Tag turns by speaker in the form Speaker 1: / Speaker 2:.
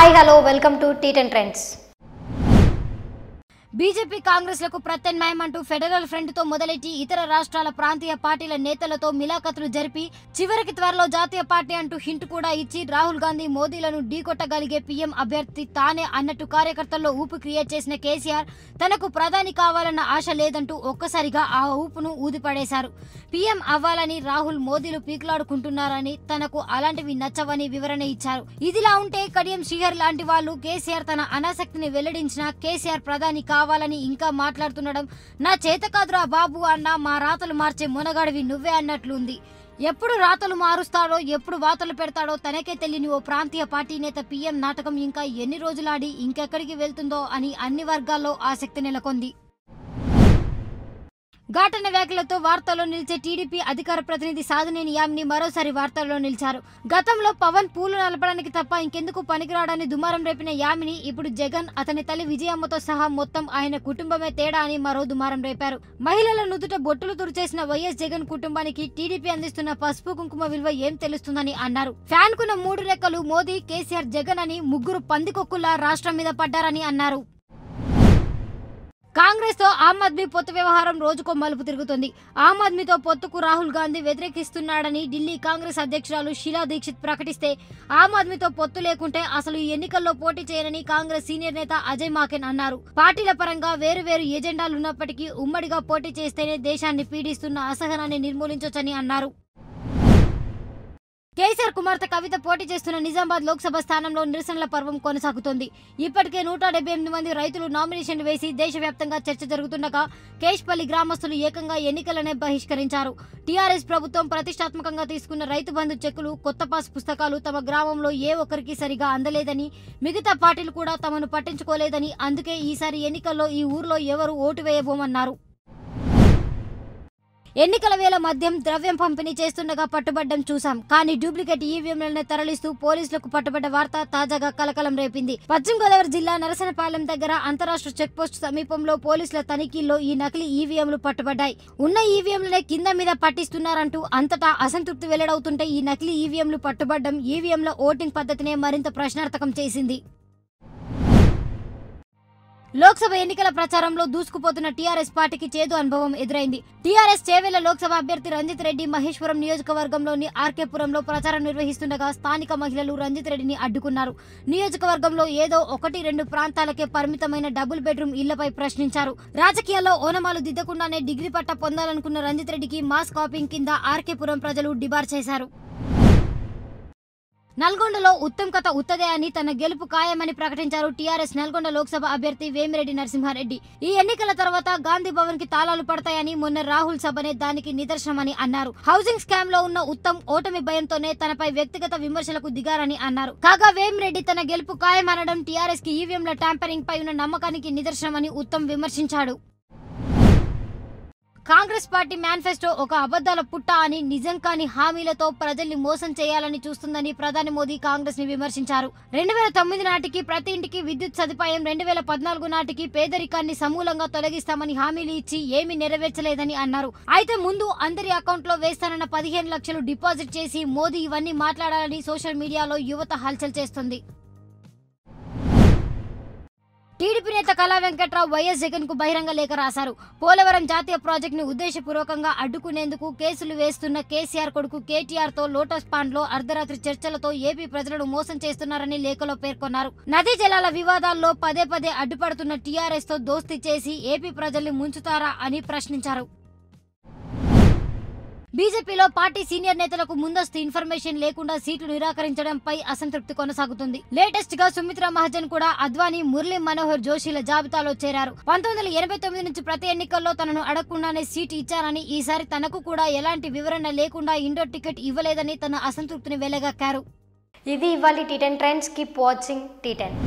Speaker 1: hi hello welcome to T ten trends BJP కాంగ్రెస్లకు ప్రత్యామ్నాయం అంటూ ఫెడరల్ తో మొదలెట్టి ఇతర రాష్ట్రాల ప్రాంతీయ పార్టీల నేతలతో మిలాఖతులు జరిపి చివరికి త్వరలో జాతీయ పార్టీ అంటూ హింట్ కూడా ఇచ్చి రాహుల్ గాంధీ మోదీలను ఢీకొట్టగలిగే పీఎం అభ్యర్థి తానే అన్నట్టు కార్యకర్తల్లో ఊపు క్రియేట్ చేసిన కేసీఆర్ తనకు ప్రధాని కావాలన్న ఆశ లేదంటూ ఒక్కసారిగా ఆ ఊపును ఊదిపడేశారు పీఎం అవ్వాలని రాహుల్ మోదీలు పీకులాడుకుంటున్నారని తనకు అలాంటివి నచ్చవని వివరణ ఇచ్చారు ఇదిలా ఉంటే కడియం శ్రీహర్ లాంటి వాళ్ళు కేసీఆర్ తన అనాసక్తిని వెల్లడించిన కేసీఆర్ ప్రధాని కావాలి కావాలని ఇంకా మాట్లాడుతుండడం నా చేత కాదురా బాబు అన్న మా రాతలు మార్చే మునగాడివి నువ్వే అన్నట్లు ఉంది ఎప్పుడు రాతలు మారుస్తాడో ఎప్పుడు వాతలు పెడతాడో తనకే తెలియని ఓ ప్రాంతీయ పార్టీ నేత పిఎం నాటకం ఇంకా ఎన్ని రోజులాడి ఇంకెక్కడికి వెళ్తుందో అని అన్ని వర్గాల్లో ఆసక్తి నెలకొంది ఘాటన వ్యాఖ్యలతో వార్తల్లో నిలిచే టీడీపీ అధికార ప్రతినిధి సాధనేని యామిని మరోసారి వార్తల్లో నిలిచారు గతంలో పవన్ పూలు నలపడానికి తప్ప ఇంకెందుకు పనికిరాడని దుమారం రేపిన యామిని ఇప్పుడు జగన్ అతని తల్లి విజయమ్మతో సహా మొత్తం ఆయన కుటుంబమే తేడా అని మరో దుమారం రేపారు మహిళల నుదుట బొట్టులు తురిచేసిన వైఎస్ జగన్ కుటుంబానికి టీడీపీ అందిస్తున్న పసుపు కుంకుమ విలువ ఏం తెలుస్తుందని అన్నారు ఫ్యాన్ కున్న మూడు రెక్కలు మోదీ కేసీఆర్ జగన్ అని ముగ్గురు పందికొక్కులా రాష్ట్రం మీద పడ్డారని అన్నారు తో ఆమ్ ఆద్మీ పొత్తు వ్యవహారం రోజుకో మలుపు తిరుగుతుంది ఆమ్ ఆద్మీతో పొత్తుకు రాహుల్ గాంధీ వ్యతిరేకిస్తున్నాడని ఢిల్లీ కాంగ్రెస్ అధ్యక్షురాలు షీలా దీక్షిత్ ప్రకటిస్తే ఆమ్ ఆద్మీతో పొత్తు లేకుంటే అసలు ఈ ఎన్నికల్లో పోటీ చేయరని కాంగ్రెస్ సీనియర్ నేత అజయ్ మాకెన్ అన్నారు పార్టీల పరంగా వేరు వేరు ఎజెండాలున్నప్పటికీ ఉమ్మడిగా పోటీ చేస్తేనే దేశాన్ని పీడిస్తున్న అసహనాన్ని నిర్మూలించొచ్చని అన్నారు కేసీఆర్ కుమార్తె కవిత పోటీ చేస్తున్న నిజామాబాద్ లోక్సభ స్థానంలో నిరసనల పర్వం కొనసాగుతోంది ఇప్పటికే నూట మంది రైతులు నామినేషన్లు వేసి దేశవ్యాప్తంగా చర్చ జరుగుతుండగా కేష్పల్లి గ్రామస్తులు ఏకంగా ఎన్నికలనే బహిష్కరించారు టీఆర్ఎస్ ప్రభుత్వం ప్రతిష్టాత్మకంగా తీసుకున్న రైతు బంధు చెక్కులు కొత్త పాస్ పుస్తకాలు తమ గ్రామంలో ఏ ఒక్కరికి సరిగా అందలేదని మిగతా పార్టీలు కూడా తమను పట్టించుకోలేదని అందుకే ఈసారి ఎన్నికల్లో ఈ ఊర్లో ఎవరు ఓటు వేయబోమన్నారు ఎన్నికల వేళ మద్యం ద్రవ్యం పంపిణీ చేస్తుండగా పట్టుబడ్డం చూశాం కానీ డూప్లికేట్ ఈవీఎంలను తరలిస్తూ పోలీసులకు పట్టుబడ్డ వార్త తాజాగా కలకలం రేపింది పశ్చిమ గోదావరి జిల్లా నరసనపాలెం దగ్గర అంతరాష్ట్ర చెక్ పోస్ట్ సమీపంలో పోలీసుల తనిఖీల్లో ఈ నకిలీ ఈవీఎంలు పట్టుబడ్డాయి ఉన్న ఈవీఎంలనే కింద మీద పట్టిస్తున్నారంటూ అంతటా అసంతృప్తి వెల్లడవుతుంటే ఈ నకిలీ ఈవీఎంలు పట్టుబడ్డం ఈవీఎంల ఓటింగ్ పద్ధతినే మరింత ప్రశ్నార్థకం చేసింది లోక్సభ ఎన్నికల ప్రచారంలో దూసుకుపోతున్న టీఆర్ఎస్ పార్టీకి చేదు అనుభవం ఎదురైంది టీఆర్ఎస్ చేవేల లోక్సభ అభ్యర్థి రంజిత్ రెడ్డి మహేశ్వరం నియోజకవర్గంలోని ఆర్కేపురంలో ప్రచారం నిర్వహిస్తుండగా స్థానిక మహిళలు రంజిత్ రెడ్డిని అడ్డుకున్నారు నియోజకవర్గంలో ఏదో ఒకటి రెండు ప్రాంతాలకే పరిమితమైన డబుల్ బెడ్రూమ్ ఇళ్లపై ప్రశ్నించారు రాజకీయాల్లో ఓనమాలు దిద్దకుండానే డిగ్రీ పట్ట పొందాలనుకున్న రంజిత్ రెడ్డికి మాస్ కాపింగ్ కింద ఆర్కేపురం ప్రజలు డిబార్ చేశారు నల్గొండలో ఉత్తమ్ కథ ఉత్తదే అని తన గెలుపు ఖాయమని ప్రకటించారు టీఆర్ఎస్ నల్గొండ లోక్సభ అభ్యర్థి వేమిరెడ్డి నరసింహారెడ్డి ఈ ఎన్నికల తర్వాత గాంధీ భవన్ కి తాళాలు పడతాయని మొన్న రాహుల్ సభనే దానికి నిదర్శనమని అన్నారు హౌసింగ్ స్కామ్ లో ఉన్న ఉత్తమ్ ఓటమి భయంతోనే తనపై వ్యక్తిగత విమర్శలకు దిగారని అన్నారు కాగా వేమిరెడ్డి తన గెలుపు ఖాయమనడం టీఆర్ఎస్ కి ఈవీఎంల ట్యాంపరింగ్ పై ఉన్న నమ్మకానికి నిదర్శనమని ఉత్తమ్ విమర్శించాడు కాంగ్రెస్ పార్టీ మేనిఫెస్టో ఒక అబద్దాల పుట్ట అని నిజం కాని హామీలతో ప్రజల్ని మోసం చేయాలని చూస్తుందని ప్రధాని మోదీ కాంగ్రెస్ ని విమర్శించారు రెండు వేల తొమ్మిది నాటికి ప్రతి ఇంటికి విద్యుత్ సదుపాయం రెండు వేల పద్నాలుగు నాటికి పేదరికాన్ని సమూలంగా తొలగిస్తామని హామీలు ఇచ్చి ఏమీ నెరవేర్చలేదని అన్నారు అయితే ముందు అందరి అకౌంట్ లో వేస్తానన్న పదిహేను లక్షలు డిపాజిట్ చేసి మోదీ ఇవన్నీ మాట్లాడాలని సోషల్ మీడియాలో యువత హల్చల్ చేస్తుంది టీడీపీ నేత కళా వెంకట్రావు వైఎస్ జగన్ కు బహిరంగ లేఖ రాశారు పోలవరం జాతీయ ప్రాజెక్టుని ఉద్దేశపూర్వకంగా అడ్డుకునేందుకు కేసులు వేస్తున్న కేసీఆర్ కొడుకు కేటీఆర్తో లోటస్ పాండ్లో అర్ధరాత్రి చర్చలతో ఏపీ ప్రజలను మోసం చేస్తున్నారని లేఖలో పేర్కొన్నారు నదీ జలాల వివాదాల్లో పదే పదే అడ్డుపడుతున్న టీఆర్ఎస్ తో దోస్తీ చేసి ఏపీ ప్రజల్ని ముంచుతారా అని ప్రశ్నించారు బీజేపీలో పార్టీ సీనియర్ నేతలకు ముందస్తు ఇన్ఫర్మేషన్ లేకుండా సీట్లు నిరాకరించడంపై అసంతృప్తి కొనసాగుతుంది లేటెస్ట్ గా సుమిత్రా మహాజన్ కూడా అద్వానీ మురళీ మనోహర్ జోషిల జాబితాలో చేరారు పంతొమ్మిది ఎనభై తొమ్మిది నుంచి ప్రతి ఎన్నికల్లో తనను అడగకుండానే సీటు ఇచ్చారని ఈసారి తనకు కూడా ఎలాంటి వివరణ లేకుండా ఇండో టికెట్ ఇవ్వలేదని తన అసంతృప్తిని వెలగక్కారు ఇది ఇవాళ T ten trends keep watching T ten